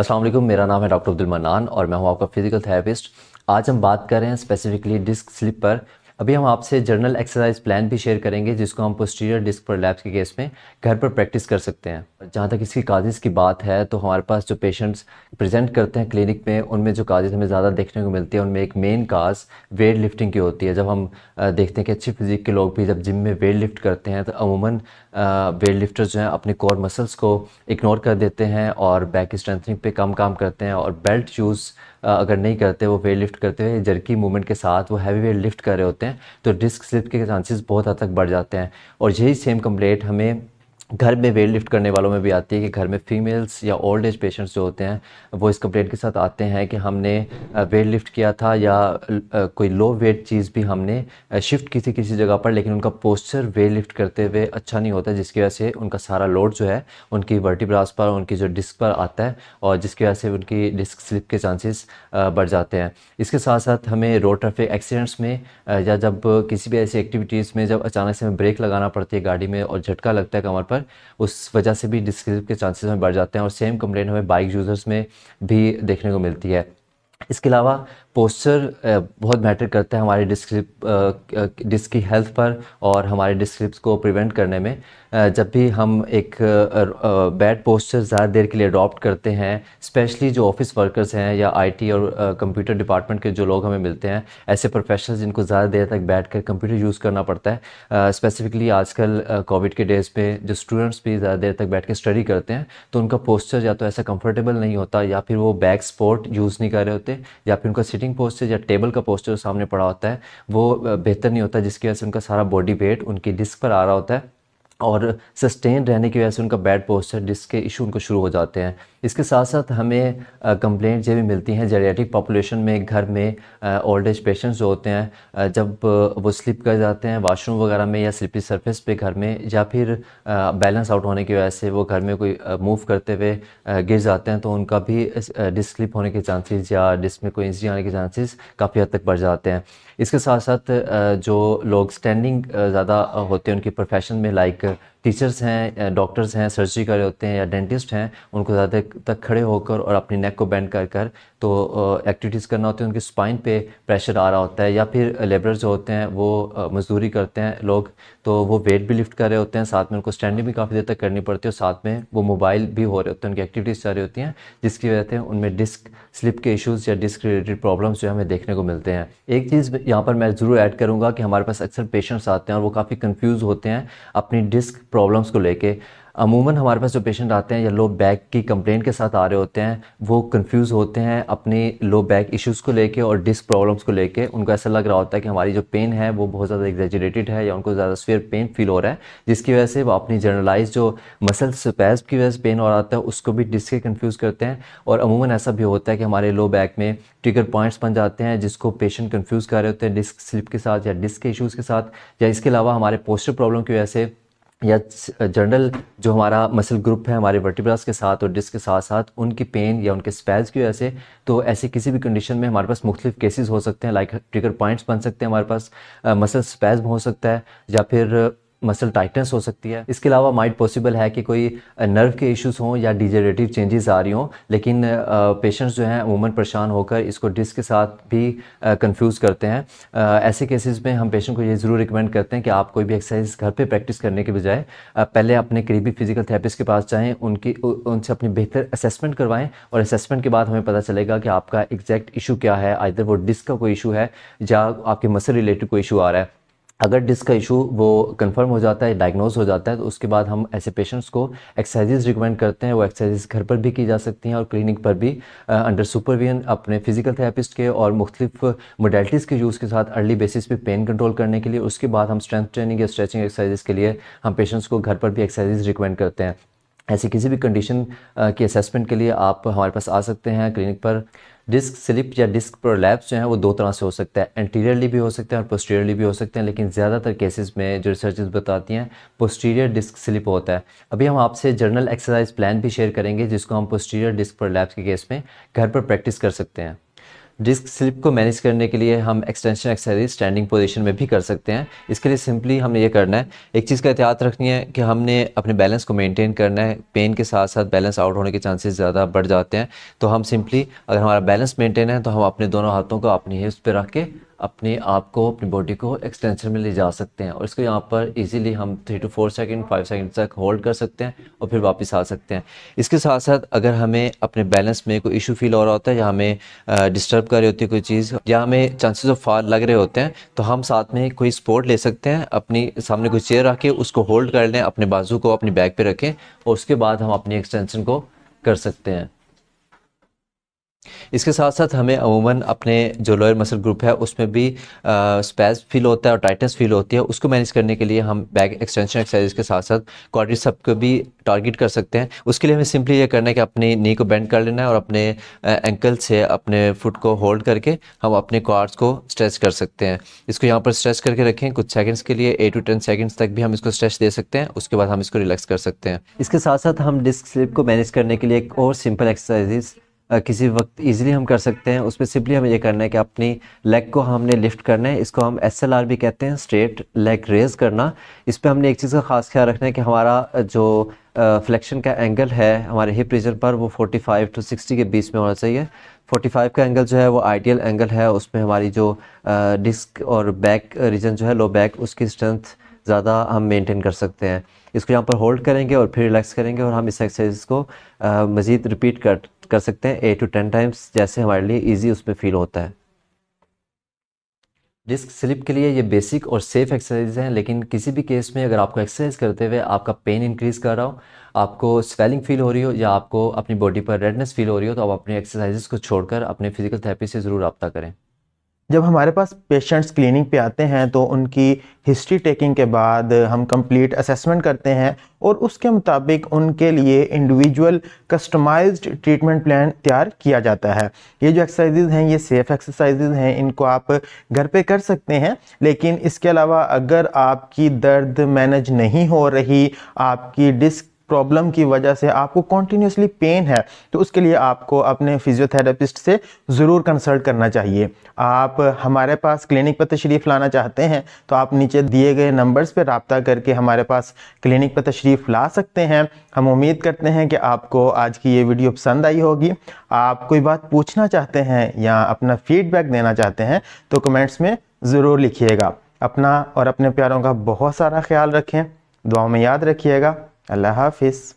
अस्सलाम वालेकुम मेरा नाम है डॉक्टर अब्दुल मनान और मैं हूं आपका फिजिकल थेरेपिस्ट आज हम बात कर रहे हैं स्पेसिफिकली डिस्क स्लिप पर अभी हम आपसे जर्नल एक्सरसाइज प्लान भी शेयर करेंगे जिसको हम पोस्टीरियर डिस्क पर लैब्स के केस में घर पर प्रैक्टिस कर सकते हैं जहाँ तक इसकी काजिज़ की बात है तो हमारे पास जो पेशेंट्स प्रेजेंट करते हैं क्लिनिक में उनमें जो काजिज़ हमें ज़्यादा देखने को मिलती है उनमें एक मेन काज वेट लिफ्टिंग की होती है जब हम देखते हैं कि अच्छी फिजिक के लोग भी जब जिम में वेट लिफ्ट करते हैं तो अमूमन वेट लिफ्टर जो हैं अपने कोर मसल्स को इग्नोर कर देते हैं और बैक स्ट्रेंथनिंग पे कम काम करते हैं और बेल्ट यूज़ अगर नहीं करते वो वेट लिफ्ट करते हुए जर्की मूवमेंट के साथ वो हैवी वेट लिफ्ट कर रहे होते हैं हैं तो डिस्क स्लिप के चांसेस बहुत हद तक बढ़ जाते हैं और यही सेम कंप्लेट हमें घर में वेट लिफ्ट करने वालों में भी आती है कि घर में फीमेल्स या ओल्ड एज पेशेंट्स जो होते हैं वो इस कंप्लेंट के साथ आते हैं कि हमने वेट लिफ्ट किया था या कोई लो वेट चीज़ भी हमने शिफ्ट की थी किसी जगह पर लेकिन उनका पोस्चर वेट लिफ्ट करते हुए अच्छा नहीं होता जिसकी वजह से उनका सारा लोड जो है उनकी वर्टिब्रास पर उनकी जो डिस्क पर आता है और जिसकी वजह से उनकी डिस्क स्लिप के चांसेस बढ़ जाते हैं इसके साथ साथ हमें रोड ट्रैफिक एक्सीडेंट्स में या जब किसी भी ऐसी एक्टिविटीज़ में जब अचानक से हमें ब्रेक लगाना पड़ती है गाड़ी में और झटका लगता है कमर पर पर उस वजह से भी डिस्क्रिप के चांसेस हमें बढ़ जाते हैं और सेम कंप्लेंट हमें बाइक यूज़र्स में भी देखने को मिलती है इसके अलावा पोस्चर बहुत मैटर करता है हमारे डिस्क्रिप डिस्क की हेल्थ पर और हमारे डिस्क्रिप्स को प्रिवेंट करने में जब भी हम एक बैड पोस्चर ज़्यादा देर के लिए अडॉप्ट करते हैं स्पेशली जो ऑफिस वर्कर्स हैं या आईटी और कंप्यूटर डिपार्टमेंट के जो लोग हमें मिलते हैं ऐसे प्रोफेशनल्स जिनको ज़्यादा देर तक बैठ कर कंप्यूटर यूज़ करना पड़ता है स्पेसिफिकली आजकल कोविड के डेज़ पे जो स्टूडेंट्स भी ज़्यादा देर तक बैठ कर स्टडी करते हैं तो उनका पोस्चर या तो ऐसा कम्फर्टेबल नहीं होता या फिर वो बैक स्पोर्ट यूज़ नहीं कर रहे होते देते या फिर उनका सिटिंग पोस्चर या टेबल का पोस्चर सामने पड़ा होता है वो बेहतर नहीं होता जिसकी वजह से उनका सारा बॉडी वेट उनकी डिस्क पर आ रहा होता है और सस्टेन रहने की वजह से उनका बैड पोस्टर जिसके इशू उनको शुरू हो जाते हैं इसके साथ साथ हमें कंप्लेंट ये भी मिलती हैं जेरियाटिक पॉपुलेशन में घर में ओल्ड एज पेशेंट्स जो होते हैं जब वो स्लिप कर जाते हैं वाशरूम वगैरह में या स्लिपी सरफेस पे घर में या फिर बैलेंस आउट होने की वजह से वो घर में कोई मूव करते हुए गिर जाते हैं तो उनका भी डिस्क स्लिप होने के चांसेस या डिस्क में कोई इंजरी आने के चांसेस काफ़ी हद तक बढ़ जाते हैं इसके साथ साथ जो लोग स्टैंडिंग ज़्यादा होते हैं उनके प्रोफेशन में लाइक टीचर्स हैं डॉक्टर्स हैं सर्जरी कर रहे होते हैं या डेंटिस्ट हैं उनको ज़्यादा तक खड़े होकर और अपनी नेक को बेंड कर कर तो एक्टिविटीज़ करना होती है उनके स्पाइन पे प्रेशर आ रहा होता है या फिर लेबर जो होते हैं वो मजदूरी करते हैं लोग तो वो वेट भी लिफ्ट कर रहे होते हैं साथ में उनको स्टैंडिंग भी काफ़ी देर तक करनी पड़ती है और साथ में वो मोबाइल भी हो रहे होते हैं उनकी एक्टिविटीज़ चल रही होती हैं जिसकी वजह से उनमें डिस्क स्लिप के इशूज़ या डिस्क रिलेटेड प्रॉब्लम्स जो हमें देखने को मिलते हैं एक चीज़ यहाँ पर मैं ज़रूर ऐड करूँगा कि हमारे पास अक्सर पेशेंट्स आते हैं और वो काफ़ी कन्फ्यूज़ होते हैं अपनी डिस्क प्रॉब्लम्स को लेके अमूमन हमारे पास जो पेशेंट आते हैं या लो बैक की कंप्लेंट के साथ आ रहे होते हैं वो कंफ्यूज होते हैं अपने लो बैक इश्यूज़ को लेके और डिस्क प्रॉब्लम्स को लेके उनको ऐसा लग रहा होता है कि हमारी जो पेन है वो बहुत ज़्यादा एग्जेजरेटेड है या उनको ज़्यादा स्वेयर पेन फील हो रहा है जिसकी वजह से वो अपनी जर्नलाइज जो मसल स्पैस की वजह से पेन हो रहा है उसको भी डिस्क के कन्फ्यूज़ करते हैं और अमूमन ऐसा भी होता है कि हमारे लो बैक में ट्रिगर पॉइंट्स बन जाते हैं जिसको पेशेंट कन्फ्यूज़ कर रहे होते हैं डिस्क स्लिप के साथ या डिस्क के इशूज़ के साथ या इसके अलावा हमारे पोस्टर प्रॉब्लम की वजह से या जनरल जो हमारा मसल ग्रुप है हमारे वर्टिब्रास के साथ और डिस्क के साथ साथ उनकी पेन या उनके स्पेल्स की वजह से तो ऐसे किसी भी कंडीशन में हमारे पास मुख्तलिफ केसेस हो सकते हैं लाइक ट्रिगर पॉइंट्स बन सकते हैं हमारे पास मसल स्पेल्स हो सकता है या फिर मसल टाइटनेस हो सकती है इसके अलावा माइट पॉसिबल है कि कोई नर्व के इश्यूज हों या डिजेरेटिव चेंजेस आ रही हों लेकिन पेशेंट्स जो हैं उमन परेशान होकर इसको डिस्क के साथ भी कंफ्यूज करते हैं ऐसे केसेस में हम पेशेंट को ये ज़रूर रिकमेंड करते हैं कि आप कोई भी एक्सरसाइज घर पे प्रैक्टिस करने के बजाय पहले अपने करीबी फिजिकल थेरेपिस्ट के पास जाएँ उनकी उनसे अपनी बेहतर असेसमेंट करवाएँ और असेसमेंट के बाद हमें पता चलेगा कि आपका एग्जैक्ट इशू क्या है आइर वो डिस्क का कोई इशू है या आपके मसल रिलेटेड कोई इशू आ रहा है अगर डिस्क का इशू वो कंफर्म हो जाता है डायग्नोज हो जाता है तो उसके बाद हम ऐसे पेशेंट्स को एक्सरसाइजेज रिकमेंड करते हैं वो एक्सरसाइजेज घर पर भी की जा सकती हैं और क्लिनिक पर भी अंडर सुपरविजन अपने फिजिकल थेरेपिस्ट के और मुख्तलिफ मोडेलिटीज़ के यूज़ के साथ अर्ली बेसिस पे पेन कंट्रोल करने के लिए उसके बाद हम स्ट्रेंथ ट्रेनिंग या स्ट्रेचिंग एक्सरसाइजेज के लिए हम पेशेंट्स को घर पर भी एक्सरसाइजेज रिकमेंड करते हैं ऐसी किसी भी कंडीशन की असेसमेंट के लिए आप हमारे पास आ सकते हैं क्लिनिक पर डिस्क स्लिप या डिस्क प्रोलैप्स जो है वो दो तरह से हो सकता है एंटीरियरली भी हो सकते हैं और पोस्टीरियरली भी हो सकते हैं लेकिन ज़्यादातर केसेस में जो रिसर्चेज बताती हैं पोस्टीरियर डिस्क स्लिप होता है अभी हम आपसे जर्नल एक्सरसाइज प्लान भी शेयर करेंगे जिसको हम पोस्टीरियर डिस्क प्रोलैप्स के केस में घर पर प्रैक्टिस कर सकते हैं डिस्क स्लिप को मैनेज करने के लिए हम एक्सटेंशन एक्सरसाइज स्टैंडिंग पोजीशन में भी कर सकते हैं इसके लिए सिंपली हमने ये करना है एक चीज़ का एहतियात रखनी है कि हमने अपने बैलेंस को मेंटेन करना है पेन के साथ साथ बैलेंस आउट होने के चांसेस ज़्यादा बढ़ जाते हैं तो हम सिंपली अगर हमारा बैलेंस मेंटेन है तो हम अपने दोनों हाथों को अपनी हिप्स पर रख के अपने आप को अपनी बॉडी को एक्सटेंशन में ले जा सकते हैं और इसको यहाँ पर इजीली हम three two four second five second तक होल्ड कर सकते हैं और फिर वापस आ सकते हैं इसके साथ साथ अगर हमें अपने बैलेंस में कोई इशू फील हो रहा होता है या हमें डिस्टर्ब कर रही होती है कोई चीज़ या हमें चांसेस ऑफ फॉल लग रहे होते हैं तो हम साथ में कोई स्पोर्ट ले सकते हैं अपनी सामने कोई चेयर रख के उसको होल्ड कर लें अपने बाजू को अपनी बैग पर रखें और उसके बाद हम अपनी एक्सटेंशन को कर सकते हैं इसके साथ साथ हमें अमूमन अपने जो लोअर मसल ग्रुप है उसमें भी स्पेस फील होता है और टाइटनेस फील होती है उसको मैनेज करने के लिए हम बैक एक्सटेंशन एक्सरसाइज के साथ साथ क्वाड्री सब को भी टारगेट कर सकते हैं उसके लिए हमें सिंपली ये करना है कि अपनी नी को बेंड कर लेना है और अपने एंकल से अपने फुट को होल्ड करके हम अपने क्वार्स को स्ट्रेच कर सकते हैं इसको यहाँ पर स्ट्रेच करके रखें कुछ सेकेंड्स के लिए एट टू टेन सेकेंड्स तक भी हम इसको स्ट्रेच दे सकते हैं उसके बाद हम इसको रिलैक्स कर सकते हैं इसके साथ साथ हम डिस्क स्लिप को मैनेज करने के लिए एक और सिंपल एक्सरसाइज किसी वक्त इजीली हम कर सकते हैं उस पर सिंपली हमें ये करना है कि अपनी लेग को हमने लिफ्ट करना है इसको हम एस भी कहते हैं स्ट्रेट लेग रेज करना इस पर हमने एक चीज़ का खास ख्याल रखना है कि हमारा जो फ्लेक्शन का एंगल है हमारे हिप रीजन पर वो 45 टू 60 के बीच में होना चाहिए 45 का एंगल जो है वो आइडियल एंगल है उसमें हमारी जो डिस्क और बैक रीजन जो है लो बैक उसकी स्ट्रेंथ ज़्यादा हम मेंटेन कर सकते हैं इसको यहाँ पर होल्ड करेंगे और फिर रिलैक्स करेंगे और हम इस एक्सरसाइज को मज़ीद रिपीट कर कर सकते हैं एट टू टेन टाइम्स जैसे हमारे लिए ईजी पर फील होता है डिस्क स्लिप के लिए ये बेसिक और सेफ एक्सरसाइज हैं लेकिन किसी भी केस में अगर आपको एक्सरसाइज करते हुए आपका पेन इंक्रीज़ कर रहा हो आपको स्वेलिंग फील हो रही हो या आपको अपनी बॉडी पर रेडनेस फील हो रही हो तो आप अपनी एक्सरसाइजेस को छोड़कर अपने फिजिकल थेरेपी से ज़रूर रबता करें जब हमारे पास पेशेंट्स क्लिनिक पे आते हैं तो उनकी हिस्ट्री टेकिंग के बाद हम कंप्लीट असेसमेंट करते हैं और उसके मुताबिक उनके लिए इंडिविजुअल कस्टमाइज्ड ट्रीटमेंट प्लान तैयार किया जाता है ये जो एक्सरसाइजेज हैं ये सेफ़ एक्सरसाइजेज हैं इनको आप घर पे कर सकते हैं लेकिन इसके अलावा अगर आपकी दर्द मैनेज नहीं हो रही आपकी डिस्क प्रॉब्लम की वजह से आपको कॉन्टीन्यूसली पेन है तो उसके लिए आपको अपने फिजियोथेरापिस्ट से ज़रूर कंसल्ट करना चाहिए आप हमारे पास क्लिनिक पर तशरीफ़ लाना चाहते हैं तो आप नीचे दिए गए नंबर्स पर रबता करके हमारे पास क्लिनिक पर तशरीफ़ ला सकते हैं हम उम्मीद करते हैं कि आपको आज की ये वीडियो पसंद आई होगी आप कोई बात पूछना चाहते हैं या अपना फीडबैक देना चाहते हैं तो कमेंट्स में ज़रूर लिखिएगा अपना और अपने प्यारों का बहुत सारा ख्याल रखें दुआओं में याद रखिएगा الله فيس